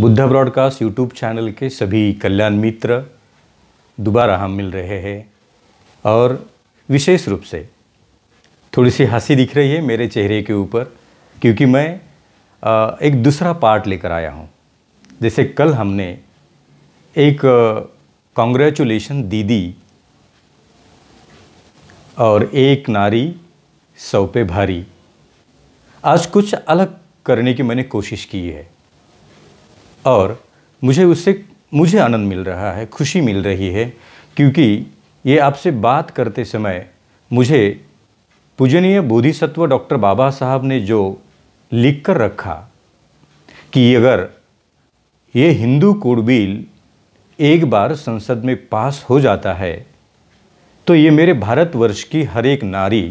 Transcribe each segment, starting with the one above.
Buddha broadcast YouTube channel के सभी कल्याण मित्र दोबारा हम मिल रहे हैं और विशेष रूप से थोड़ी सी हंसी दिख रही है मेरे चेहरे के ऊपर क्योंकि मैं एक दूसरा पार्ट लेकर आया हूँ जैसे कल हमने एक कॉन्ग्रेचुलेशन दीदी और एक नारी सौ पे भारी आज कुछ अलग करने की मैंने कोशिश की है और मुझे उससे मुझे आनंद मिल रहा है खुशी मिल रही है क्योंकि ये आपसे बात करते समय मुझे पूजनीय बोधिसत्व डॉक्टर बाबा साहब ने जो लिख कर रखा कि अगर ये हिंदू कोड बिल एक बार संसद में पास हो जाता है तो ये मेरे भारतवर्ष की हर एक नारी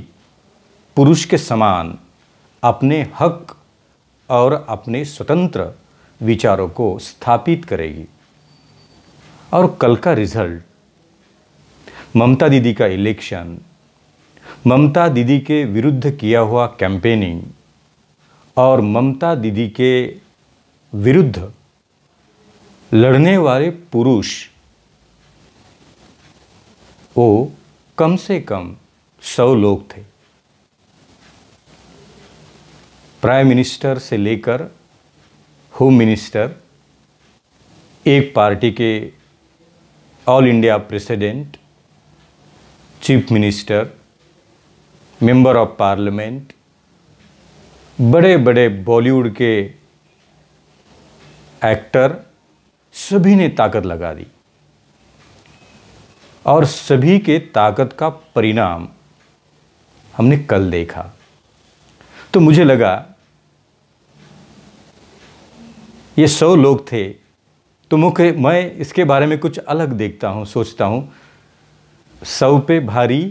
पुरुष के समान अपने हक और अपने स्वतंत्र विचारों को स्थापित करेगी और कल का रिजल्ट ममता दीदी का इलेक्शन ममता दीदी के विरुद्ध किया हुआ कैंपेनिंग और ममता दीदी के विरुद्ध लड़ने वाले पुरुष वो कम से कम सौ लोग थे प्राइम मिनिस्टर से लेकर होम मिनिस्टर एक पार्टी के all India president chief minister member of parliament बड़े बड़े बॉलीवुड के एक्टर सभी ने ताकत लगा दी और सभी के ताकत का परिणाम हमने कल देखा तो मुझे लगा ये सौ लोग थे तो मुख्य मैं इसके बारे में कुछ अलग देखता हूँ सोचता हूँ सौ पे भारी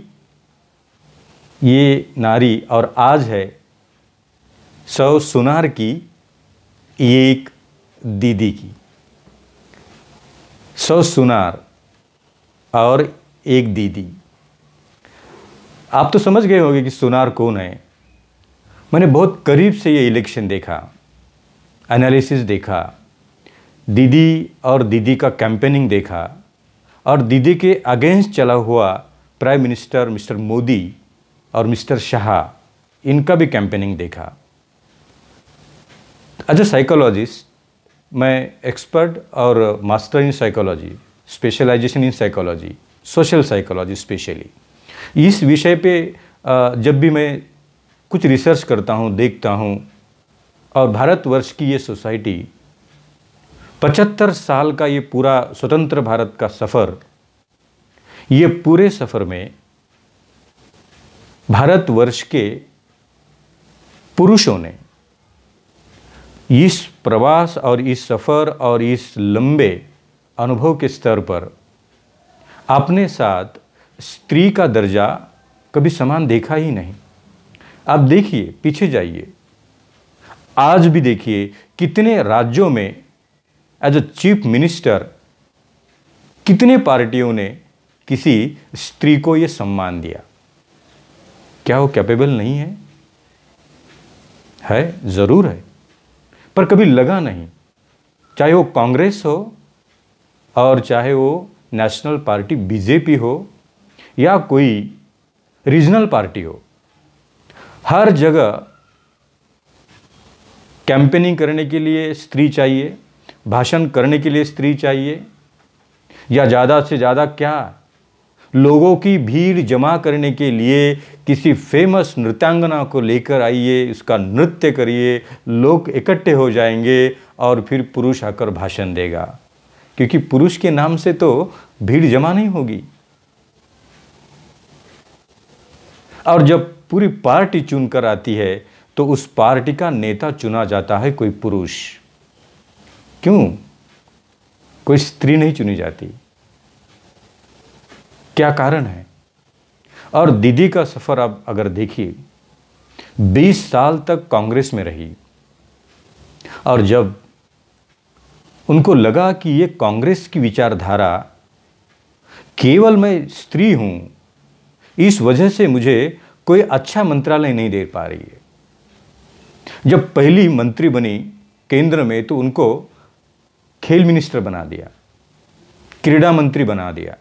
ये नारी और आज है सौ सुनार की एक दीदी की सौ सुनार और एक दीदी आप तो समझ गए होंगे कि सुनार कौन है मैंने बहुत करीब से ये इलेक्शन देखा एनालिसिस देखा दीदी और दीदी का कैंपेनिंग देखा और दीदी के अगेंस्ट चला हुआ प्राइम मिनिस्टर मिस्टर मोदी और मिस्टर शाह इनका भी कैंपेनिंग देखा एज ए साइकोलॉजिस्ट मैं एक्सपर्ट और master in psychology specialisation in psychology social psychology specially इस विषय पे जब भी मैं कुछ रिसर्च करता हूँ देखता हूँ और भारतवर्ष की ये सोसाइटी पचहत्तर साल का ये पूरा स्वतंत्र भारत का सफ़र ये पूरे सफ़र में भारतवर्ष के पुरुषों ने इस प्रवास और इस सफ़र और इस लंबे अनुभव के स्तर पर अपने साथ स्त्री का दर्जा कभी समान देखा ही नहीं आप देखिए पीछे जाइए आज भी देखिए कितने राज्यों में एज अ चीफ मिनिस्टर कितने पार्टियों ने किसी स्त्री को यह सम्मान दिया क्या वो कैपेबल नहीं है है ज़रूर है पर कभी लगा नहीं चाहे वो कांग्रेस हो और चाहे वो नेशनल पार्टी बीजेपी हो या कोई रीजनल पार्टी हो हर जगह कैंपेनिंग करने के लिए स्त्री चाहिए भाषण करने के लिए स्त्री चाहिए या ज़्यादा से ज़्यादा क्या लोगों की भीड़ जमा करने के लिए किसी फेमस नृत्यांगना को लेकर आइए उसका नृत्य करिए लोग इकट्ठे हो जाएंगे और फिर पुरुष आकर भाषण देगा क्योंकि पुरुष के नाम से तो भीड़ जमा नहीं होगी और जब पूरी पार्टी चुनकर आती है तो उस पार्टी का नेता चुना जाता है कोई पुरुष क्यों कोई स्त्री नहीं चुनी जाती क्या कारण है और दीदी का सफ़र आप अगर देखिए 20 साल तक कांग्रेस में रही और जब उनको लगा कि ये कांग्रेस की विचारधारा केवल मैं स्त्री हूं इस वजह से मुझे कोई अच्छा मंत्रालय नहीं दे पा रही है जब पहली मंत्री बनी केंद्र में तो उनको खेल मिनिस्टर बना दिया क्रीड़ा मंत्री बना दिया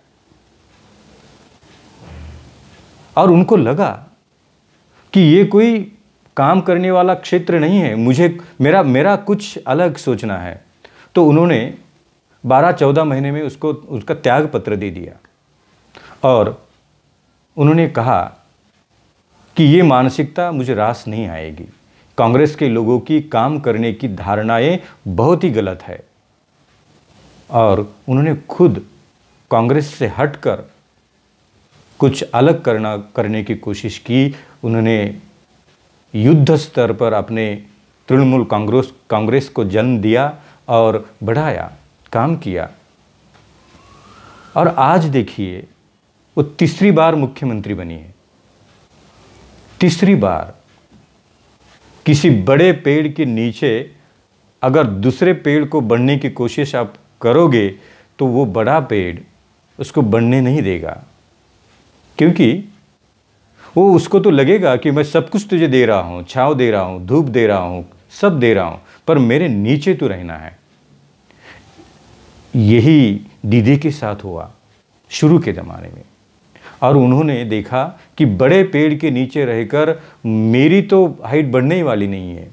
और उनको लगा कि ये कोई काम करने वाला क्षेत्र नहीं है मुझे मेरा मेरा कुछ अलग सोचना है तो उन्होंने 12-14 महीने में उसको उसका त्याग पत्र दे दिया और उन्होंने कहा कि ये मानसिकता मुझे रास नहीं आएगी कांग्रेस के लोगों की काम करने की धारणाएं बहुत ही गलत है और उन्होंने खुद कांग्रेस से हटकर कुछ अलग करना करने की कोशिश की उन्होंने युद्ध स्तर पर अपने तृणमूल कांग्रेस कांग्रेस को जन्म दिया और बढ़ाया काम किया और आज देखिए वो तीसरी बार मुख्यमंत्री बनी है तीसरी बार किसी बड़े पेड़ के नीचे अगर दूसरे पेड़ को बढ़ने की कोशिश आप करोगे तो वो बड़ा पेड़ उसको बढ़ने नहीं देगा क्योंकि वो उसको तो लगेगा कि मैं सब कुछ तुझे दे रहा हूँ छाव दे रहा हूँ धूप दे रहा हूँ सब दे रहा हूँ पर मेरे नीचे तो रहना है यही दीदी के साथ हुआ शुरू के ज़माने में और उन्होंने देखा कि बड़े पेड़ के नीचे रहकर मेरी तो हाइट बढ़ने ही वाली नहीं है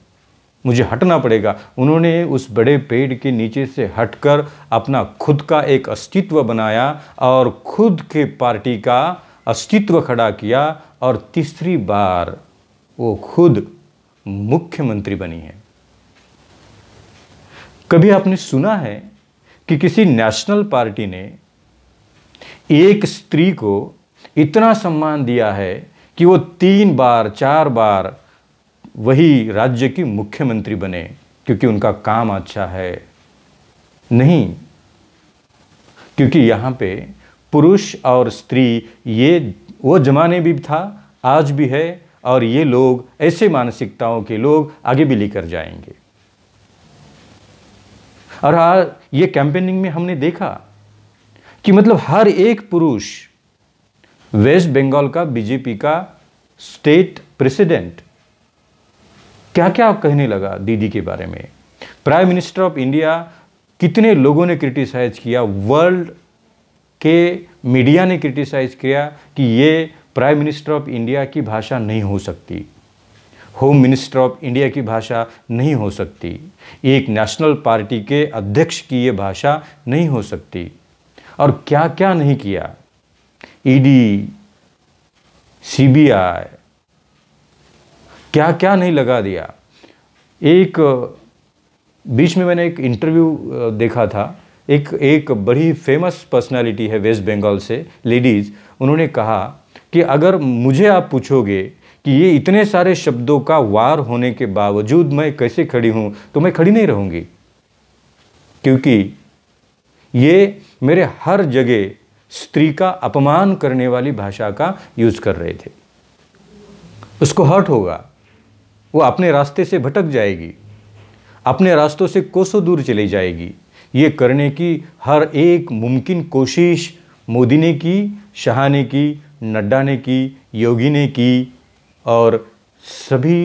मुझे हटना पड़ेगा उन्होंने उस बड़े पेड़ के नीचे से हटकर अपना खुद का एक अस्तित्व बनाया और खुद के पार्टी का अस्तित्व खड़ा किया और तीसरी बार वो खुद मुख्यमंत्री बनी है कभी आपने सुना है कि किसी नेशनल पार्टी ने एक स्त्री को इतना सम्मान दिया है कि वो तीन बार चार बार वही राज्य की मुख्यमंत्री बने क्योंकि उनका काम अच्छा है नहीं क्योंकि यहाँ पे पुरुष और स्त्री ये वो जमाने भी था आज भी है और ये लोग ऐसे मानसिकताओं के लोग आगे भी लेकर जाएंगे और हाँ, ये कैंपेनिंग में हमने देखा कि मतलब हर एक पुरुष वेस्ट बंगाल का बीजेपी का स्टेट प्रेसिडेंट क्या क्या कहने लगा दीदी के बारे में प्राइम मिनिस्टर ऑफ इंडिया कितने लोगों ने क्रिटिसाइज किया वर्ल्ड के मीडिया ने क्रिटिसाइज किया कि ये प्राइम मिनिस्टर ऑफ इंडिया की भाषा नहीं हो सकती होम मिनिस्टर ऑफ इंडिया की भाषा नहीं हो सकती एक नेशनल पार्टी के अध्यक्ष की ये भाषा नहीं हो सकती और क्या क्या नहीं किया ईडी e सीबीआई क्या क्या नहीं लगा दिया एक बीच में मैंने एक इंटरव्यू देखा था एक एक बड़ी फेमस पर्सनालिटी है वेस्ट बंगाल से लेडीज़ उन्होंने कहा कि अगर मुझे आप पूछोगे कि ये इतने सारे शब्दों का वार होने के बावजूद मैं कैसे खड़ी हूँ तो मैं खड़ी नहीं रहूँगी क्योंकि ये मेरे हर जगह स्त्री का अपमान करने वाली भाषा का यूज कर रहे थे उसको हर्ट होगा वो अपने रास्ते से भटक जाएगी अपने रास्तों से कोसों दूर चली जाएगी ये करने की हर एक मुमकिन कोशिश मोदी ने की शाह ने की नड्डा ने की योगी ने की और सभी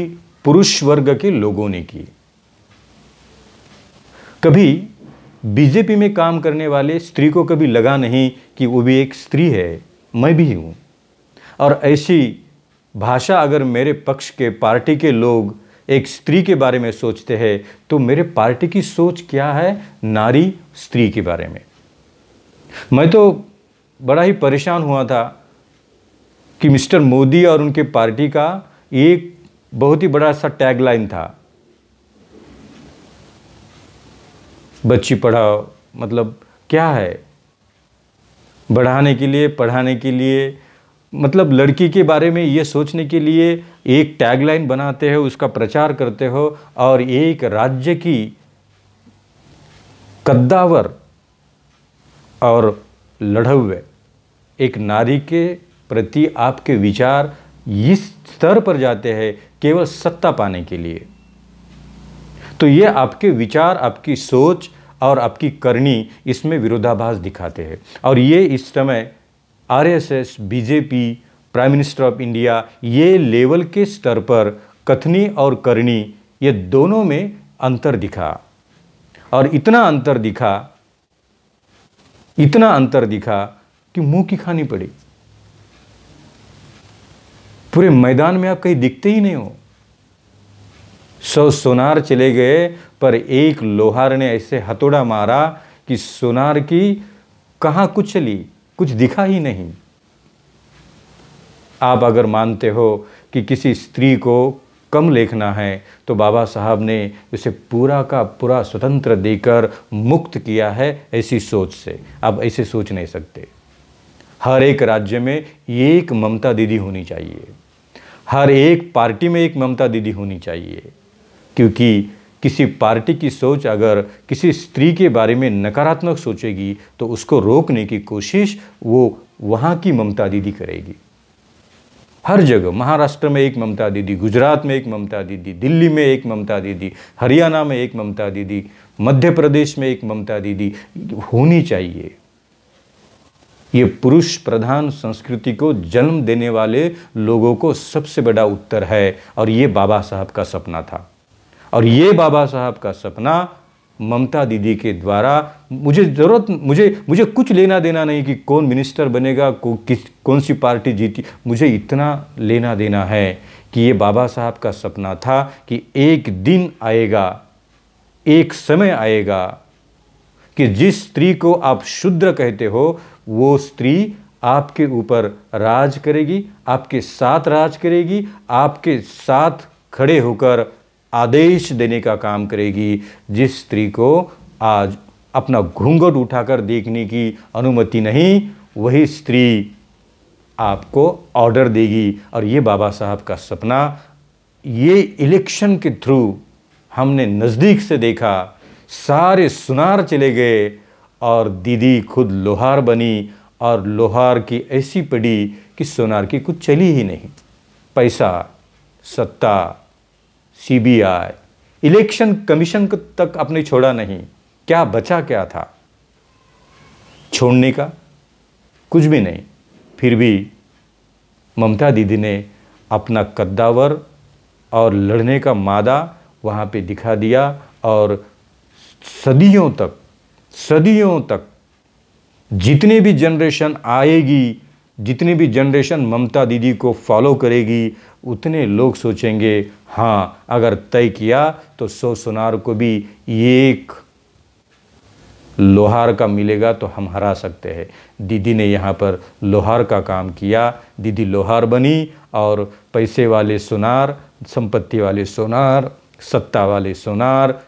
पुरुष वर्ग के लोगों ने की कभी बीजेपी में काम करने वाले स्त्री को कभी लगा नहीं कि वो भी एक स्त्री है मैं भी हूँ और ऐसी भाषा अगर मेरे पक्ष के पार्टी के लोग एक स्त्री के बारे में सोचते हैं तो मेरे पार्टी की सोच क्या है नारी स्त्री के बारे में मैं तो बड़ा ही परेशान हुआ था कि मिस्टर मोदी और उनके पार्टी का एक बहुत ही बड़ा सा टैगलाइन था बच्ची पढ़ाओ मतलब क्या है बढ़ाने के लिए पढ़ाने के लिए मतलब लड़की के बारे में ये सोचने के लिए एक टैगलाइन बनाते हो उसका प्रचार करते हो और एक राज्य की कद्दावर और लड़व्य एक नारी के प्रति आपके विचार इस स्तर पर जाते हैं केवल सत्ता पाने के लिए तो ये आपके विचार आपकी सोच और आपकी करनी इसमें विरोधाभास दिखाते हैं और ये इस समय RSS BJP prime minister of India ये लेवल के स्तर पर कथनी और करनी ये दोनों में अंतर दिखा और इतना अंतर दिखा इतना अंतर दिखा कि मुंह की खानी पड़ी पूरे मैदान में आप कहीं दिखते ही नहीं हो सौ सोनार चले गए पर एक लोहार ने ऐसे हथौड़ा मारा कि सोनार की कहाँ कुछ चली कुछ दिखा ही नहीं आप अगर मानते हो कि किसी स्त्री को कम लेखना है तो बाबा साहब ने उसे पूरा का पूरा स्वतंत्र देकर मुक्त किया है ऐसी सोच से आप ऐसे सोच नहीं सकते हर एक राज्य में एक ममता दीदी होनी चाहिए हर एक पार्टी में एक ममता दीदी होनी चाहिए क्योंकि किसी पार्टी की सोच अगर किसी स्त्री के बारे में नकारात्मक सोचेगी तो उसको रोकने की कोशिश वो वहाँ की ममता दीदी करेगी हर जगह महाराष्ट्र में एक ममता दीदी गुजरात में एक ममता दीदी दिल्ली में एक ममता दीदी हरियाणा में एक ममता दीदी मध्य प्रदेश में एक ममता दीदी होनी चाहिए ये पुरुष प्रधान संस्कृति को जन्म देने वाले लोगों को सबसे बड़ा उत्तर है और ये बाबा साहब का सपना था और ये बाबा साहब का सपना ममता दीदी के द्वारा मुझे ज़रूरत मुझे मुझे कुछ लेना देना नहीं कि कौन मिनिस्टर बनेगा को, किस कौन सी पार्टी जीती मुझे इतना लेना देना है कि ये बाबा साहब का सपना था कि एक दिन आएगा एक समय आएगा कि जिस स्त्री को आप शुद्र कहते हो वो स्त्री आपके ऊपर राज करेगी आपके साथ राज करेगी आपके साथ खड़े होकर आदेश देने का काम करेगी जिस स्त्री को आज अपना घूंघट उठाकर देखने की अनुमति नहीं वही स्त्री आपको ऑर्डर देगी और ये बाबा साहब का सपना ये इलेक्शन के थ्रू हमने नज़दीक से देखा सारे सुनार चले गए और दीदी खुद लोहार बनी और लोहार की ऐसी पड़ी कि सोनार की कुछ चली ही नहीं पैसा सत्ता सीबीआई इलेक्शन कमीशन तक अपने छोड़ा नहीं क्या बचा क्या था छोड़ने का कुछ भी नहीं फिर भी ममता दीदी ने अपना कद्दावर और लड़ने का मादा वहाँ पे दिखा दिया और सदियों तक सदियों तक जितने भी जनरेशन आएगी जितनी भी जनरेशन ममता दीदी को फॉलो करेगी उतने लोग सोचेंगे हाँ अगर तय किया तो सो सोनार को भी एक लोहार का मिलेगा तो हम हरा सकते हैं दीदी ने यहाँ पर लोहार का काम किया दीदी लोहार बनी और पैसे वाले सोनार संपत्ति वाले सोनार सत्ता वाले सोनार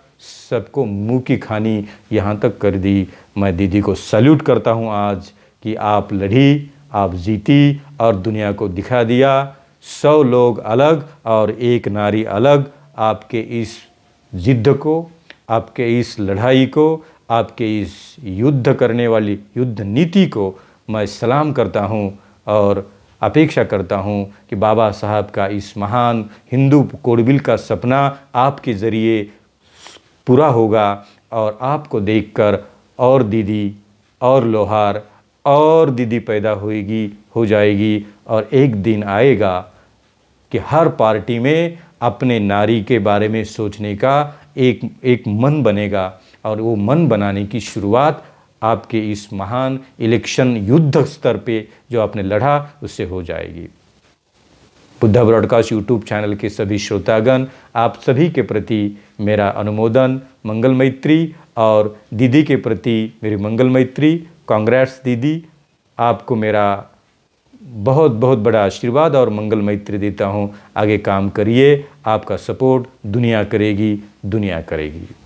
सबको मुँह की खानी यहाँ तक कर दी मैं दीदी को सैल्यूट करता हूँ आज कि आप लड़ी आप जीती और दुनिया को दिखा दिया सौ लोग अलग और एक नारी अलग आपके इस जिद्द को आपके इस लड़ाई को आपके इस युद्ध करने वाली युद्ध नीति को मैं सलाम करता हूँ और अपेक्षा करता हूँ कि बाबा साहब का इस महान हिंदू कोडबिल का सपना आपके ज़रिए पूरा होगा और आपको देखकर और दीदी और लोहार और दीदी पैदा होएगी हो जाएगी और एक दिन आएगा कि हर पार्टी में अपने नारी के बारे में सोचने का एक एक मन बनेगा और वो मन बनाने की शुरुआत आपके इस महान इलेक्शन युद्ध स्तर पे जो आपने लड़ा उससे हो जाएगी बुद्धा ब्रॉडकास्ट यूट्यूब चैनल के सभी श्रोतागण आप सभी के प्रति मेरा अनुमोदन मंगल मैत्री और दीदी के प्रति मेरी मंगल मैत्री कांग्रेस दीदी आपको मेरा बहुत बहुत बड़ा आशीर्वाद और मंगल मैत्री देता हूँ आगे काम करिए आपका सपोर्ट दुनिया करेगी दुनिया करेगी